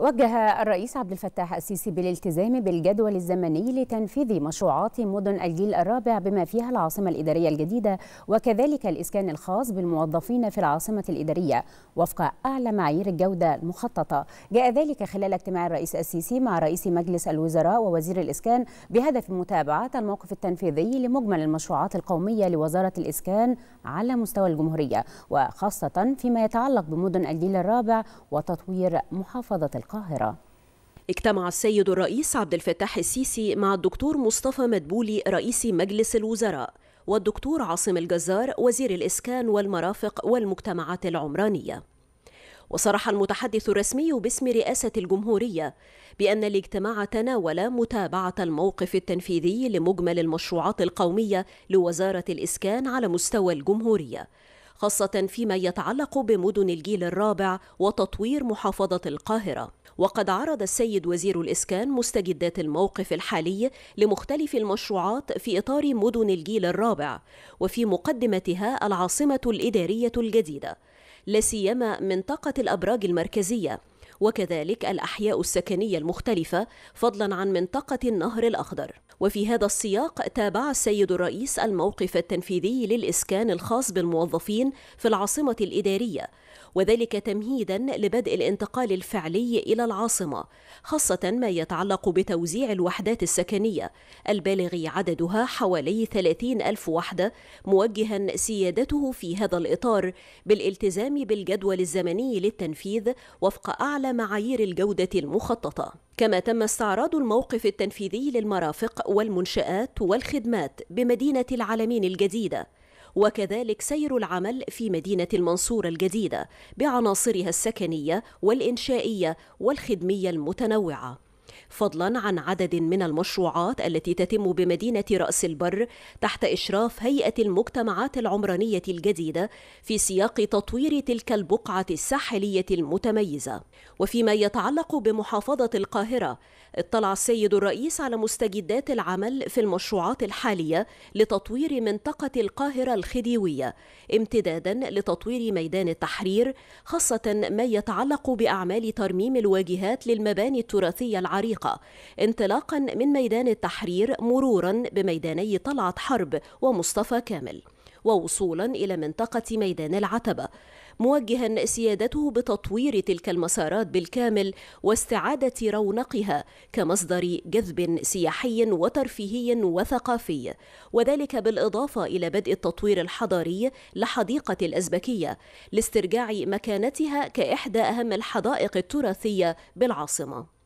وجه الرئيس عبد الفتاح السيسي بالالتزام بالجدول الزمني لتنفيذ مشروعات مدن الجيل الرابع بما فيها العاصمة الإدارية الجديدة وكذلك الإسكان الخاص بالموظفين في العاصمة الإدارية وفق أعلى معايير الجودة المخططة جاء ذلك خلال اجتماع الرئيس السيسي مع رئيس مجلس الوزراء ووزير الإسكان بهدف متابعة الموقف التنفيذي لمجمل المشروعات القومية لوزارة الإسكان على مستوى الجمهورية وخاصة فيما يتعلق بمدن الجيل الرابع وتطوير محافظة القرى القاهرة اجتمع السيد الرئيس عبد الفتاح السيسي مع الدكتور مصطفى مدبولي رئيس مجلس الوزراء والدكتور عاصم الجزار وزير الإسكان والمرافق والمجتمعات العمرانية وصرح المتحدث الرسمي باسم رئاسة الجمهورية بأن الاجتماع تناول متابعة الموقف التنفيذي لمجمل المشروعات القومية لوزارة الإسكان على مستوى الجمهورية خاصة فيما يتعلق بمدن الجيل الرابع وتطوير محافظة القاهرة وقد عرض السيد وزير الإسكان مستجدات الموقف الحالي لمختلف المشروعات في إطار مدن الجيل الرابع وفي مقدمتها العاصمة الإدارية الجديدة لا سيما منطقة الأبراج المركزية وكذلك الأحياء السكنية المختلفة فضلا عن منطقة النهر الأخضر وفي هذا السياق تابع السيد الرئيس الموقف التنفيذي للإسكان الخاص بالموظفين في العاصمة الإدارية وذلك تمهيدا لبدء الانتقال الفعلي إلى العاصمة خاصة ما يتعلق بتوزيع الوحدات السكنية البالغ عددها حوالي 30 ألف وحدة موجها سيادته في هذا الإطار بالالتزام بالجدول الزمني للتنفيذ وفق أعلى معايير الجودة المخططة كما تم استعراض الموقف التنفيذي للمرافق والمنشآت والخدمات بمدينة العالمين الجديدة وكذلك سير العمل في مدينة المنصورة الجديدة بعناصرها السكنية والإنشائية والخدمية المتنوعة فضلا عن عدد من المشروعات التي تتم بمدينة رأس البر تحت إشراف هيئة المجتمعات العمرانية الجديدة في سياق تطوير تلك البقعة الساحلية المتميزة وفيما يتعلق بمحافظة القاهرة اطلع السيد الرئيس على مستجدات العمل في المشروعات الحالية لتطوير منطقة القاهرة الخديوية امتدادا لتطوير ميدان التحرير خاصة ما يتعلق بأعمال ترميم الواجهات للمباني التراثية العريقة الطريق انطلاقا من ميدان التحرير مرورا بميداني طلعت حرب ومصطفى كامل ووصولا إلى منطقة ميدان العتبة موجها سيادته بتطوير تلك المسارات بالكامل واستعادة رونقها كمصدر جذب سياحي وترفيهي وثقافي وذلك بالإضافة إلى بدء التطوير الحضاري لحديقة الأزبكية لاسترجاع مكانتها كإحدى أهم الحدائق التراثية بالعاصمة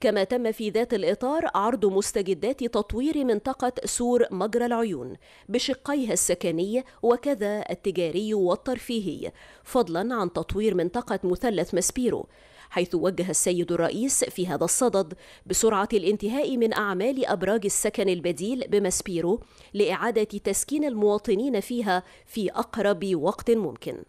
كما تم في ذات الإطار عرض مستجدات تطوير منطقة سور مجرى العيون بشقيها السكني وكذا التجاري والترفيهي فضلا عن تطوير منطقة مثلث ماسبيرو حيث وجه السيد الرئيس في هذا الصدد بسرعة الانتهاء من أعمال أبراج السكن البديل بماسبيرو لإعادة تسكين المواطنين فيها في أقرب وقت ممكن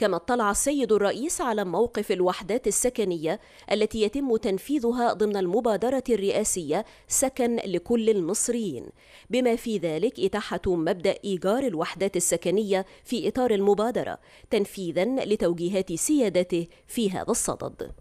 كما اطلع السيد الرئيس على موقف الوحدات السكنية التي يتم تنفيذها ضمن المبادرة الرئاسية سكن لكل المصريين بما في ذلك إتاحة مبدأ إيجار الوحدات السكنية في إطار المبادرة تنفيذا لتوجيهات سيادته في هذا الصدد